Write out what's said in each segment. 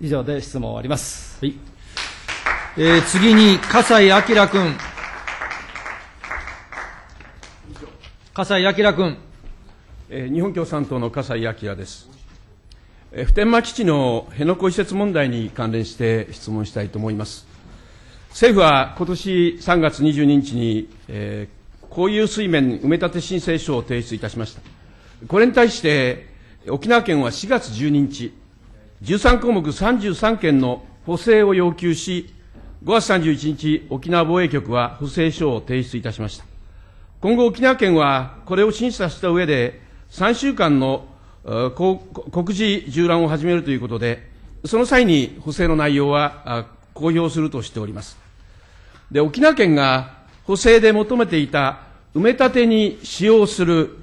以上で質問を終わります。はい。えー、次に、笠井明君。笠井明君。えー、日本共産党の笠井明です。えー、普天間基地の辺野古移設問題に関連して質問したいと思います。政府は今年3月22日に、えー、公有水面埋め立て申請書を提出いたしました。これに対して、沖縄県は4月12日、13項目33件の補正を要求し、5月31日、沖縄防衛局は補正書を提出いたしました。今後、沖縄県はこれを審査した上で、3週間の告示縦覧を始めるということで、その際に補正の内容は公表するとしております。で、沖縄県が補正で求めていた埋め立てに使用する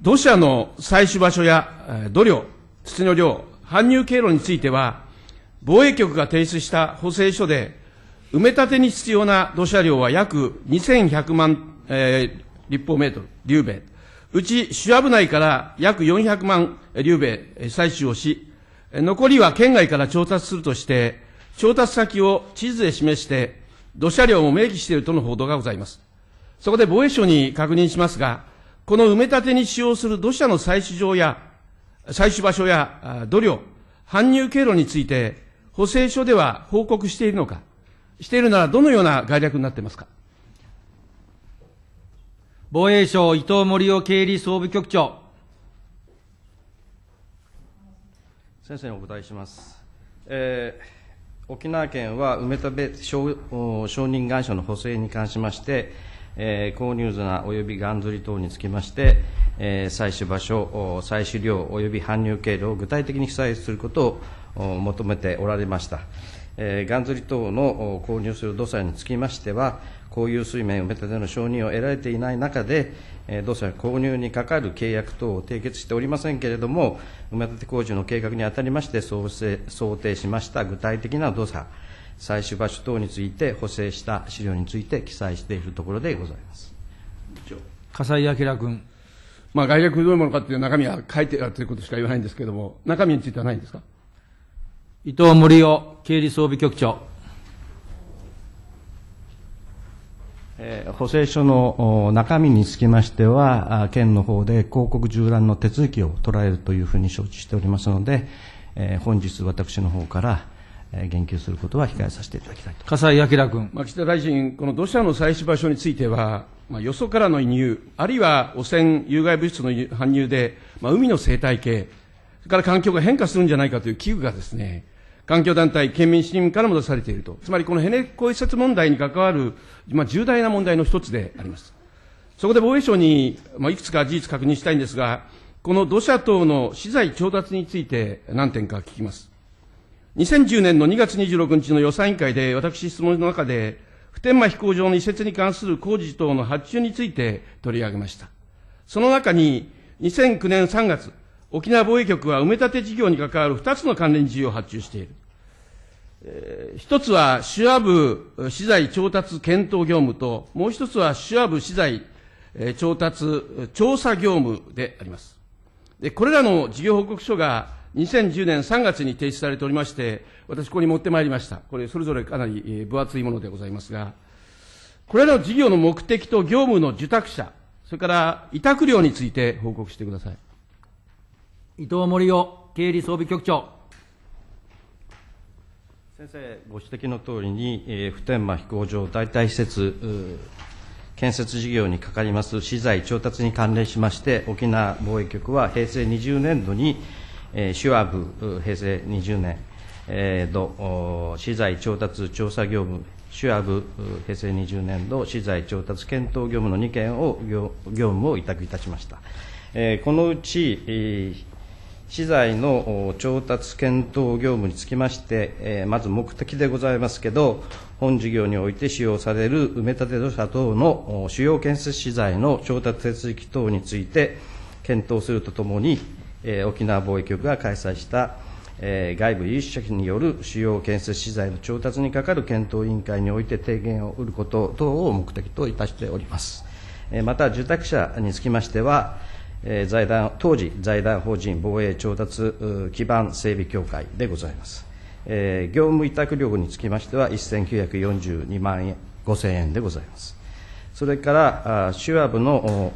土砂の採取場所や土量、土の量、搬入経路については、防衛局が提出した補正書で、埋め立てに必要な土砂量は約2100万、えー、立方メートル、リ兵うち主ア部内から約400万リ兵採取をし、残りは県外から調達するとして、調達先を地図で示して、土砂量も明記しているとの報道がございます。そこで防衛省に確認しますが、この埋め立てに使用する土砂の採取場や採取場所や塗料、搬入経路について、補正書では報告しているのか、しているならどのような概略になっていますか。防衛省伊藤森夫経理総務局長。先生にお答えします。えー、沖縄県は埋め立て承認願書の補正に関しまして、えー、購入砂及びガンり等につきまして、え採取場所、採取量及び搬入経路を具体的に記載することを求めておられました。えー、ガン釣り等の購入する土砂につきましては、公有水面埋め立ての承認を得られていない中で、え土砂購入にかかる契約等を締結しておりませんけれども、埋め立て工事の計画にあたりまして想想定しました具体的な土砂、採取場所等について補正した資料について記載しているところでございます。火災明君。まあ、概略どういうものかっていう中身は書いてあるということしか言わないんですけれども、中身についてはないんですか伊藤森夫経理装備局長。え補正書の中身につきましては、県の方で広告縦覧の手続きを取られるというふうに承知しておりますので、え本日私の方から、え言及することは控えさせていただきたいと。笠井明君。まあ、岸田大臣、この土砂の採取場所については、まあ、よそからの輸入、あるいは汚染、有害物質の搬入で、まあ、海の生態系、それから環境が変化するんじゃないかという危惧がですね、環境団体、県民市民からも出されていると。つまりこのヘネコ移設問題に関わる、まあ、重大な問題の一つであります。そこで防衛省に、まあ、いくつか事実確認したいんですが、この土砂等の資材調達について何点か聞きます。2010年の2月26日の予算委員会で私質問の中で、普天間飛行場の移設に関する工事等の発注について取り上げました。その中に、2009年3月、沖縄防衛局は埋め立て事業に関わる2つの関連事業を発注している。えー、一つは手話部資材調達検討業務と、もう一つは手話部資材、え調達調査業務であります。で、これらの事業報告書が2010年3月に提出されておりまして、私、ここに持ってまいりました。これ、それぞれかなり分厚いものでございますが、これらの事業の目的と業務の受託者、それから委託料について報告してください。伊藤森夫経理装備局長。先生、ご指摘の通りに、えー、普天間飛行場代替施設、建設事業にかかります資材調達に関連しまして、沖縄防衛局は平成20年度に、えー、手話部平成20年、え度資材調達調査業務手話部平成20年度資材調達検討業務の2件を業務を委託いたしました、えー、このうち、えー、資材の調達検討業務につきまして、えー、まず目的でございますけど本事業において使用される埋め立て土砂等の主要建設資材の調達手続き等について検討するとともにえー、沖縄防衛局が開催した、えー、外部有識者による主要建設資材の調達に係る検討委員会において提言を得ること等を目的といたしております。えー、また、受託者につきましては、えー、財団当時、財団法人防衛調達基盤整備協会でございます。えー、業務委託料につきましては、1942万円5000円でございます。それから、手話部の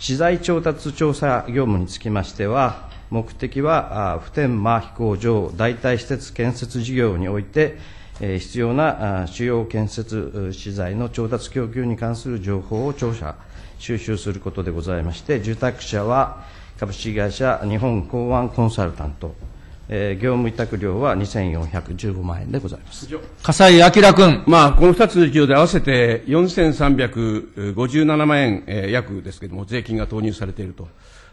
資材調達調査業務につきましては、目的は普天間飛行場代替施設建設事業において、必要な主要建設資材の調達供給に関する情報を調査、収集することでございまして、受託者は株式会社日本港湾コンサルタント、えー、業務委託料は2415万円でございます。笠井明君。まあ、この2つの事業で合わせて4357万円、えー、約ですけれども、税金が投入されていると。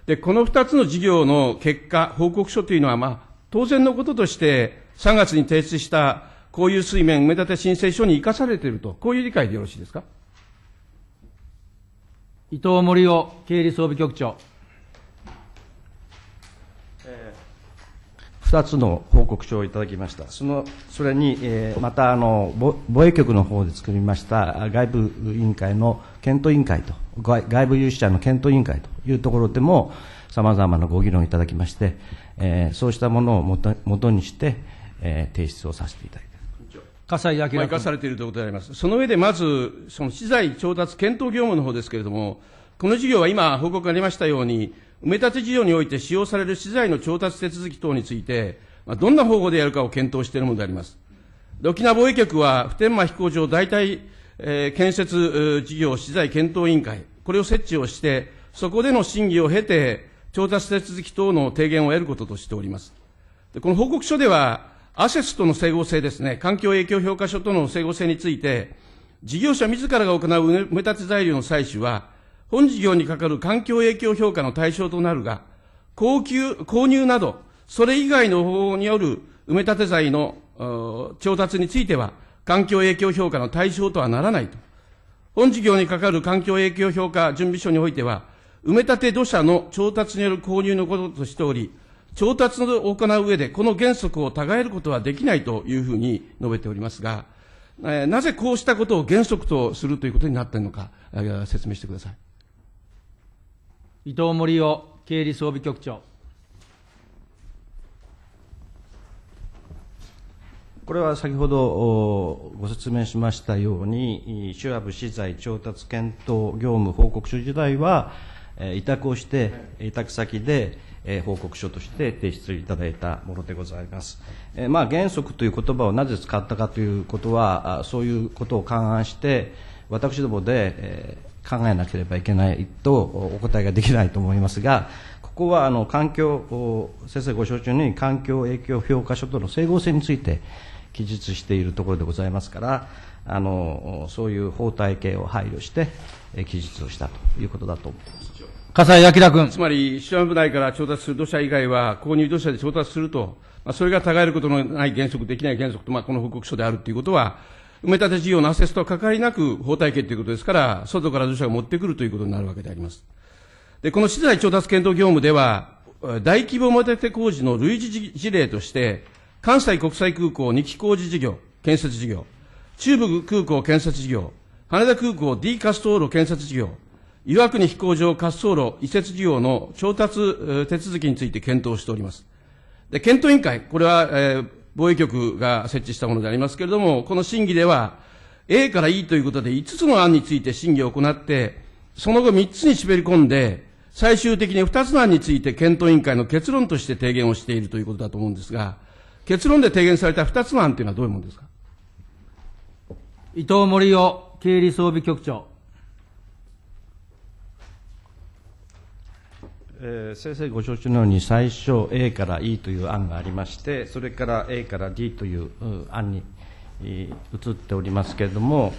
で、この2つの事業の結果、報告書というのは、まあ、当然のこととして、3月に提出した公有水面埋め立て申請書に生かされていると、こういう理解でよろしいですか伊藤森夫経理装備局長。2つの報告書をいただきました、そのそれに、えー、またあの防衛局の方で作りました外部委員会の検討委員会と外、外部有識者の検討委員会というところでも、さまざまなご議論いただきまして、えー、そうしたものをもともとにして、えー、提出をさせていただきます。笠井明生かされているということであります、その上でまず、その資材調達検討業務の方ですけれども、この事業は今、報告がありましたように、埋め立て事業において使用される資材の調達手続き等について、まあ、どんな方法でやるかを検討しているものであります。沖縄防衛局は、普天間飛行場代替、えー、建設事業資材検討委員会、これを設置をして、そこでの審議を経て、調達手続き等の提言を得ることとしております。でこの報告書では、アセスとの整合性ですね、環境影響評価書との整合性について、事業者自らが行う埋め立て材料の採取は、本事業にかかる環境影響評価の対象となるが、高級、購入など、それ以外の方法による埋め立て材の調達については、環境影響評価の対象とはならないと。本事業にかかる環境影響評価準備書においては、埋め立て土砂の調達による購入のこととしており、調達を行う上で、この原則を違えることはできないというふうに述べておりますが、えなぜこうしたことを原則とするということになっているのか、説明してください。伊藤森夫経理装備局長。これは先ほどご説明しましたように、手話部資材調達検討業務報告書時代は、委託をして、委託先で報告書として提出いただいたものでございます。まあ、原則という言葉をなぜ使ったかということは、そういうことを勘案して、私どもで、考えなければいけないとお答えができないと思いますが、ここはあの環境、先生ご承知のように環境影響評価書との整合性について記述しているところでございますから、あのそういう法体系を配慮して記述をしたということだと思います。笠井明君。つまり、市場部内から調達する土砂以外は、購入土砂で調達すると、まあ、それがたがえることのない原則、できない原則と、まあ、この報告書であるということは、埋め立て事業のアセストは関わりなく法体系ということですから、外から土砂を持ってくるということになるわけであります。で、この資材調達検討業務では、大規模埋め立て工事の類似事例として、関西国際空港2期工事事業、建設事業、中部空港建設事業、羽田空港 D 滑走路建設事業、岩国飛行場滑走路移設事業の調達手続きについて検討しております。で検討委員会、これは、えー、防衛局が設置したものでありますけれども、この審議では、A から E ということで5つの案について審議を行って、その後3つに絞り込んで、最終的に2つの案について検討委員会の結論として提言をしているということだと思うんですが、結論で提言された2つの案というのはどういうものですか伊藤森夫経理装備局長。えー、先生ご承知のように最初 A から E という案がありましてそれから A から D という案に移っておりますけれども、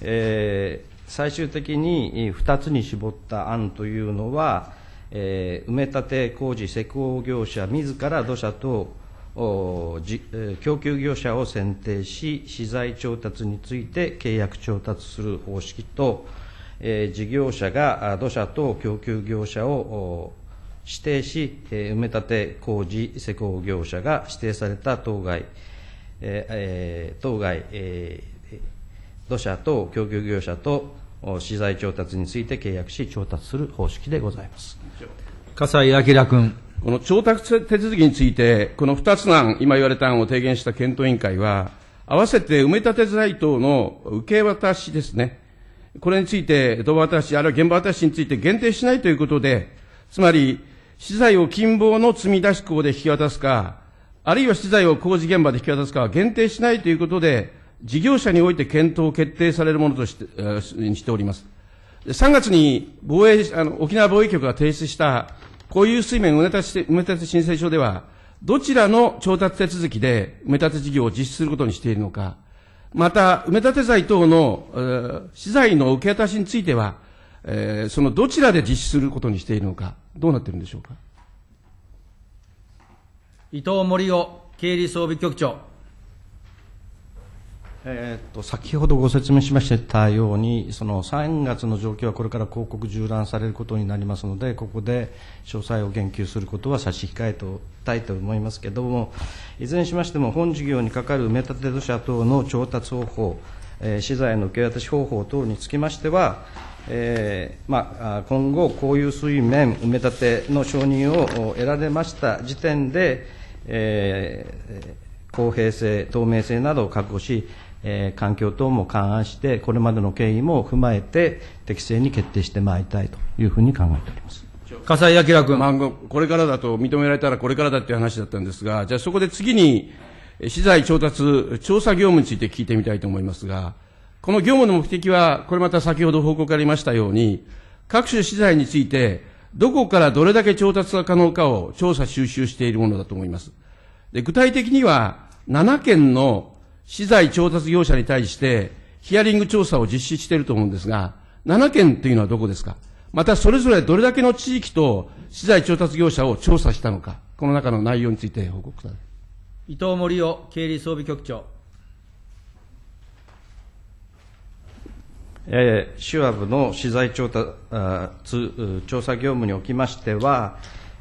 えー、最終的に2つに絞った案というのは、えー、埋め立て工事施工業者自ら土砂と供給業者を選定し資材調達について契約調達する方式とえ事業者が土砂と供給業者を指定し、え埋め立て工事施工業者が指定された当該、え当該、え土砂と供給業者と資材調達について契約し、調達する方式でございます。笠井明君。この調達手続きについて、この2つ案、今言われた案を提言した検討委員会は、合わせて埋め立て材等の受け渡しですね、これについて、道渡し、あるいは現場渡しについて限定しないということで、つまり、資材を金棒の積み出し港で引き渡すか、あるいは資材を工事現場で引き渡すかは限定しないということで、事業者において検討を決定されるものとして、えー、しております。3月に防衛、あの、沖縄防衛局が提出した、こういう水面埋め立て、埋め立て申請書では、どちらの調達手続きで埋め立て事業を実施することにしているのか、また、埋め立て材等の、えー、資材の受け渡しについては、えー、そのどちらで実施することにしているのか、どうなっているんでしょうか。伊藤森夫経理装備局長。えー、と先ほどご説明しましたようにその3月の状況はこれから広告縦覧されることになりますのでここで詳細を言及することは差し控えたいと思いますけれどもいずれにしましても本事業に係る埋め立て土砂等の調達方法、えー、資材の受け渡し方法等につきましては、えーまあ、今後、こういう水面埋め立ての承認を得られました時点で、えー、公平性、透明性などを確保しえー、環境等も勘案してこれまでの経緯も踏まえて適正に決定してまいりたいというふうに考えております。笠井明君、まあ、これからだと認められたらこれからだっていう話だったんですが、じゃあそこで次に資材調達調査業務について聞いてみたいと思いますが、この業務の目的は、これまた先ほど報告ありましたように、各種資材について、どこからどれだけ調達が可能かを調査収集しているものだと思います。で具体的には、7件の資材調達業者に対して、ヒアリング調査を実施していると思うんですが、7件というのはどこですかまたそれぞれどれだけの地域と資材調達業者を調査したのか、この中の内容について報告ください。伊藤森夫経理装備局長。えー、手話の資材調達調査業務におきましては、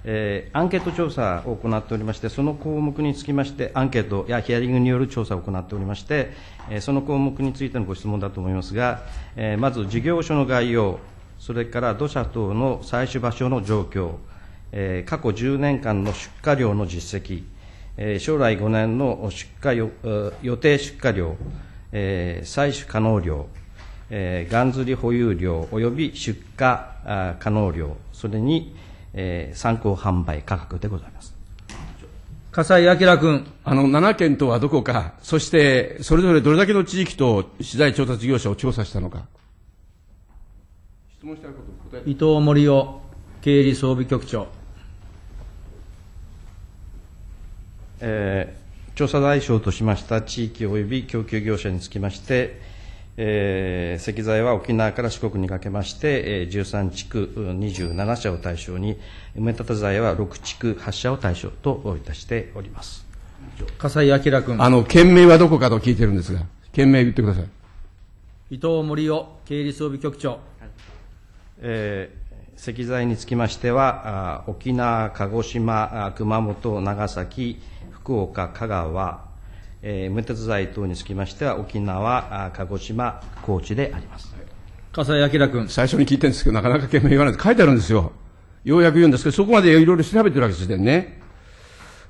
えー、アンケート調査を行っておりまして、その項目につきまして、アンケートやヒアリングによる調査を行っておりまして、えー、その項目についてのご質問だと思いますが、えー、まず事業所の概要、それから土砂等の採取場所の状況、えー、過去10年間の出荷量の実績、えー、将来5年の出荷予定出荷量、えー、採取可能量、えー、ガン釣り保有量および出荷可能量、それに、えー、参考販売価格でございます。笠井明君。あの、7県とはどこか、そして、それぞれどれだけの地域と資材調達業者を調査したのか。質問したいこと答え伊藤森夫、経理装備局長。えー、調査対象としました地域及び供給業者につきまして、えー、石材は沖縄から四国にかけまして、えー、13地区27社を対象に埋め立て材は6地区8社を対象といたしております笠井明君あの県名はどこかと聞いてるんですが県名言ってください伊藤森夫経理装備局長、えー、石材につきましては、沖縄、鹿児島、熊本、長崎、福岡、香川、えー、無鉄材等につきましては、沖縄、鹿児島、高知であります。笠井明君。最初に聞いてるんですけど、なかなか懸命言わないで書いてあるんですよ。ようやく言うんですけど、そこまでいろいろ調べてるわけですよね。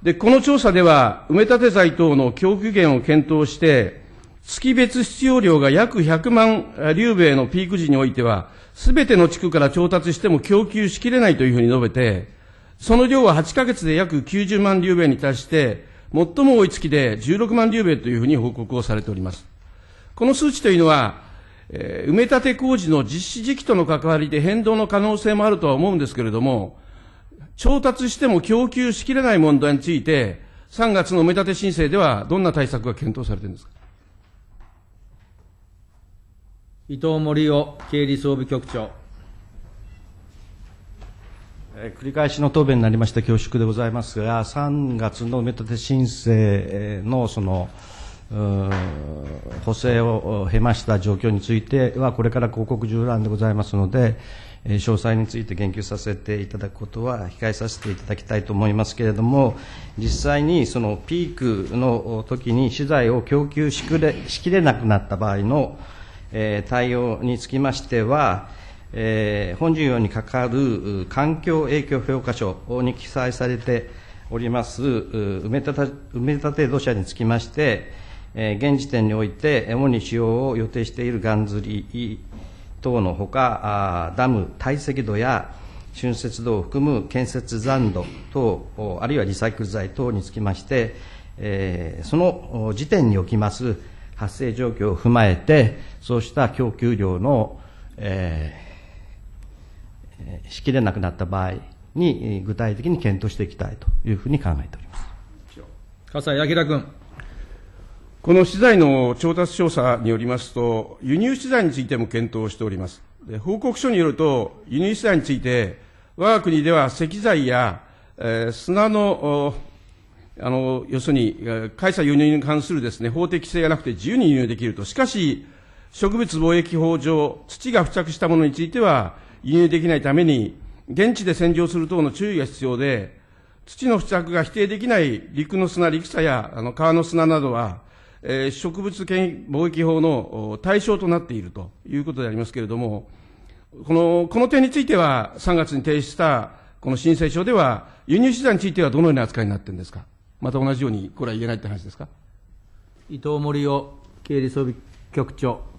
で、この調査では、埋め立て材等の供給源を検討して、月別必要量が約100万流米のピーク時においては、すべての地区から調達しても供給しきれないというふうに述べて、その量は8ヶ月で約90万流米に達して、最も多い月で16万リューベというふうに報告をされております。この数値というのは、えー、埋め立て工事の実施時期との関わりで変動の可能性もあるとは思うんですけれども、調達しても供給しきれない問題について、3月の埋め立て申請ではどんな対策が検討されているんですか伊藤森夫経理総務局長。繰り返しの答弁になりまして恐縮でございますが、3月の埋め立て申請のその補正を経ました状況については、これから広告縦覧でございますので、詳細について言及させていただくことは控えさせていただきたいと思いますけれども、実際にそのピークの時に資材を供給しきれなくなった場合の対応につきましては、え本事業にかかる環境影響評価書に記載されております埋め立て埋め立て土砂につきまして、え現時点において主に使用を予定しているガン釣り等のほか、ダム堆積土や浚渫土を含む建設残土等、あるいはリサイクル材等につきまして、えその時点におきます発生状況を踏まえて、そうした供給量の、えー、えしきれなくなった場合に、具体的に検討していきたいというふうに考えております。笠井明君。この資材の調達調査によりますと、輸入資材についても検討しております。で報告書によると、輸入資材について、我が国では石材や、えー、砂の、あの、要するに、海社輸入に関するですね、法的規制がなくて自由に輸入できると。しかし、植物貿易法上、土が付着したものについては、輸入できないために、現地で洗浄する等の注意が必要で、土の付着が否定できない陸の砂、陸砂やあの川の砂などは、えー、植物疫貿易法の対象となっているということでありますけれども、このこの点については、3月に提出したこの申請書では、輸入資材についてはどのような扱いになっているんですか、また同じように、これは言えないって話ですか。伊藤森夫経理装備局長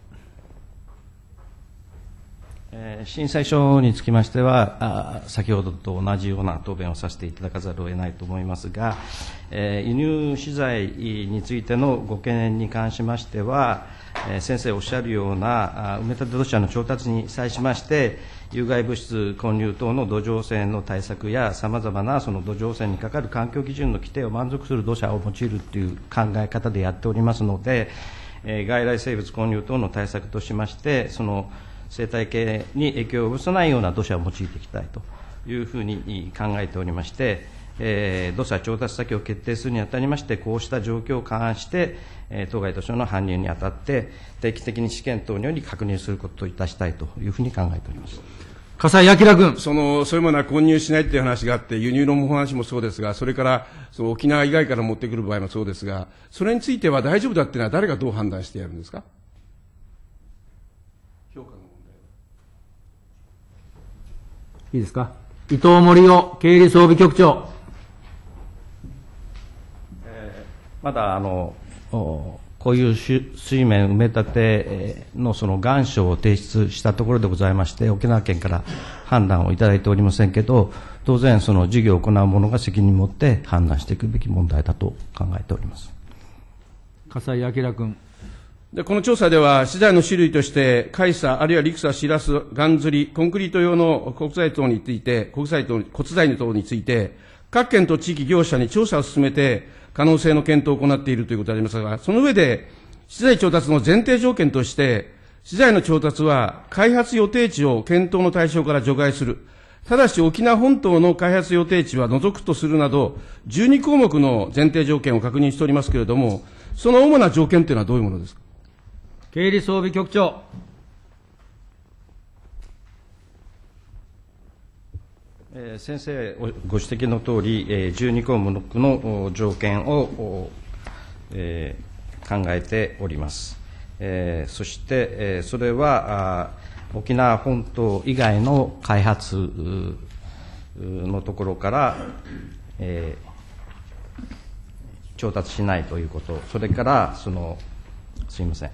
震災書につきましては、先ほどと同じような答弁をさせていただかざるを得ないと思いますが、輸入資材についてのご懸念に関しましては、先生おっしゃるような埋め立て土砂の調達に際しまして、有害物質混入等の土壌汚染の対策や、さまざまなその土壌汚染にかかる環境基準の規定を満足する土砂を用いるという考え方でやっておりますので、外来生物混入等の対策としまして、その生態系に影響を及ぼさないような土砂を用いていきたいというふうに考えておりまして、えー、土砂調達先を決定するにあたりまして、こうした状況を勘案して、えー、当該土砂の搬入にあたって、定期的に試験等により確認することといたしたいというふうに考えております。笠井明君そのそういうものは混入しないという話があって、輸入の話もそうですが、それからその沖縄以外から持ってくる場合もそうですが、それについては大丈夫だというのは、誰がどう判断してやるんですか。いいですか伊藤森夫経理装備局長。えー、まだあのこういう水面埋め立てのその願書を提出したところでございまして、沖縄県から判断をいただいておりませんけど、当然、その事業を行う者が責任を持って判断していくべき問題だと考えております。笠井明君。で、この調査では、資材の種類として、海砂、あるいはリクサ、シラス、ガンズリ、コンクリート用の国材等について、国材等、骨材等について、各県と地域業者に調査を進めて、可能性の検討を行っているということでありますが、その上で、資材調達の前提条件として、資材の調達は開発予定地を検討の対象から除外する。ただし沖縄本島の開発予定地は除くとするなど、12項目の前提条件を確認しておりますけれども、その主な条件というのはどういうものですか経理装備局長。え先生ご指摘のとおり、え12項目の条件を、え考えております。えそして、えそれはあ沖縄本島以外の開発のところから、え調達しないということ、それからそのすみません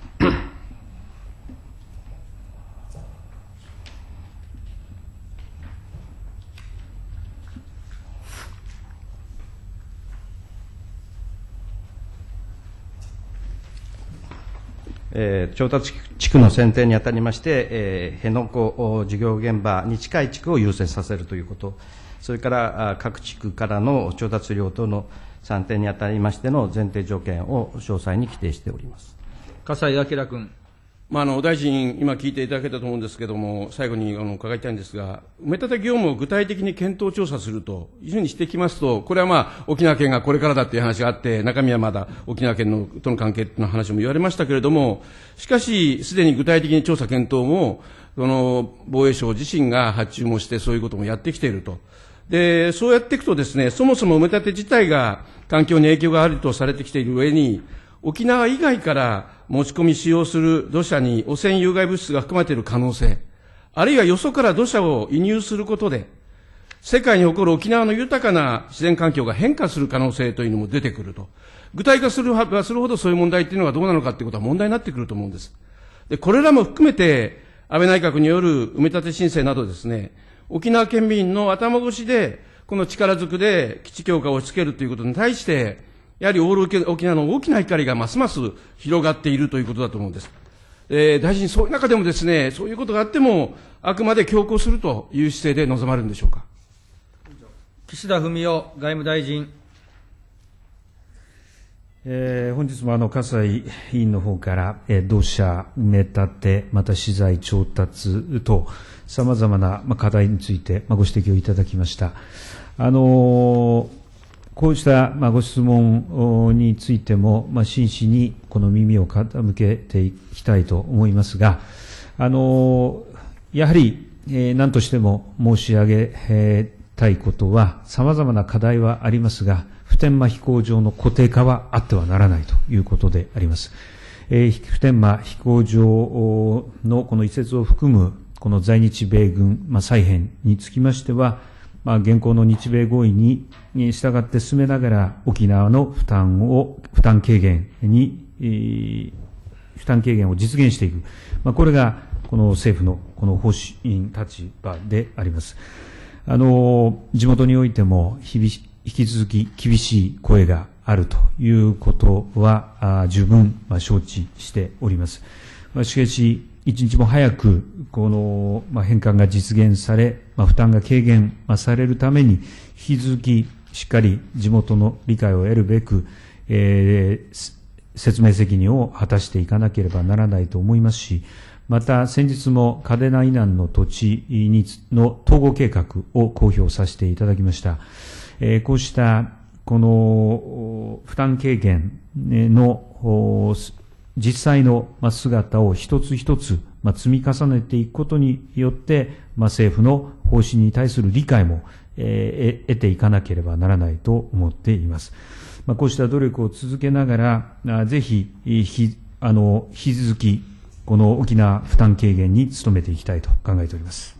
えー、調達地区の選定にあたりまして、えー、辺野古事業現場に近い地区を優先させるということ、それから各地区からの調達量等の算定にあたりましての前提条件を詳細に規定しております。笠井明君。まあ、あの大臣、今聞いていただけたと思うんですけれども、最後にあの伺いたいんですが、埋め立て業務を具体的に検討調査するというふうにしてきますと、これはまあ沖縄県がこれからだという話があって、中身はまだ沖縄県のとの関係の話も言われましたけれども、しかし、すでに具体的に調査検討も、その防衛省自身が発注もして、そういうこともやってきていると。で、そうやっていくとですね、そもそも埋め立て自体が環境に影響があるとされてきている上に、沖縄以外から持ち込み使用する土砂に汚染有害物質が含まれている可能性、あるいはよそから土砂を輸入することで、世界に誇る沖縄の豊かな自然環境が変化する可能性というのも出てくると。具体化すれはするほどそういう問題っていうのがどうなのかということは問題になってくると思うんです。で、これらも含めて、安倍内閣による埋め立て申請などですね、沖縄県民の頭越しで、この力ずくで基地強化を押し付けるということに対して、やはりオール沖縄の大きな怒りがますます広がっているということだと思うんです。えー、大臣、そういう中でもですね、そういうことがあっても、あくまで強行するという姿勢で臨まれるんでしょうか。岸田文雄外務大臣。えー、本日もあの葛西委員の方から、えー、土砂、埋め立て、また資材調達と、さまざまな、まあ、課題について、まあ、ご指摘をいただきました。あのーこうしたご質問についても、真摯にこの耳を傾けていきたいと思いますが、あの、やはり、え何としても申し上げ、えたいことは、さまざまな課題はありますが、普天間飛行場の固定化はあってはならないということであります。え普天間飛行場のこの移設を含む、この在日米軍、まあ、再編につきましては、まあ、現行の日米合意にに従って進めながら沖縄の負担を、負担軽減に、負担軽減を実現していく。まあ、これが、この政府のこの方針、立場であります。あの、地元においても、引き続き厳しい声があるということは、十分、まあ、承知しております。まあ、しかし、一日も早く、この、まあ、返還が実現され、まあ、負担が軽減、まあ、されるために、引き続き、しっかり地元の理解を得るべく、えー、説明責任を果たしていかなければならないと思いますし、また先日も嘉手納以南の土地にの統合計画を公表させていただきました。えー、こうしたこの負担軽減の実際の姿を一つ一つまあ、積み重ねていくことによって、まあ、政府の方針に対する理解も、えー、得ていかなければならないと思っています。まあ、こうした努力を続けながら、ぜひ、ひあの引き続き、この大きな負担軽減に努めていきたいと考えております。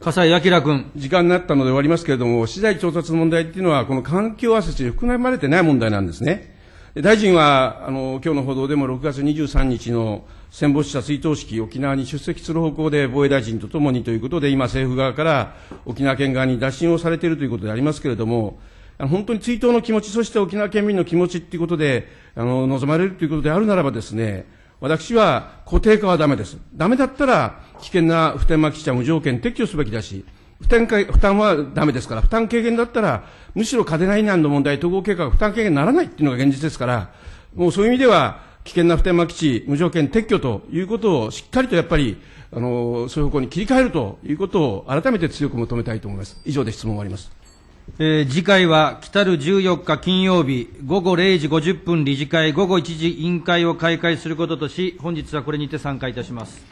笠井明君。時間になったので終わりますけれども、資材調達の問題っていうのは、この環境アセスに含まれてない問題なんですね。大臣は、あの、今日の報道でも6月23日の戦没者追悼式、沖縄に出席する方向で防衛大臣とともにということで、今政府側から沖縄県側に打診をされているということでありますけれども、本当に追悼の気持ち、そして沖縄県民の気持ちということで、あの、望まれるということであるならばですね、私は固定化はだめです。だめだったら危険な普天間基地は無条件撤去すべきだし、負担か、負担はダメですから、負担軽減だったら、むしろ家庭内難の問題、統合計画負担軽減にならないっていうのが現実ですから、もうそういう意味では、危険な普天間基地、無条件撤去ということをしっかりとやっぱり、あの、そういう方向に切り替えるということを改めて強く求めたいと思います。以上で質問終わります。えー、次回は来たる14日金曜日午後0時50分理事会午後1時委員会を開会することとし本日はこれにて参加いたします。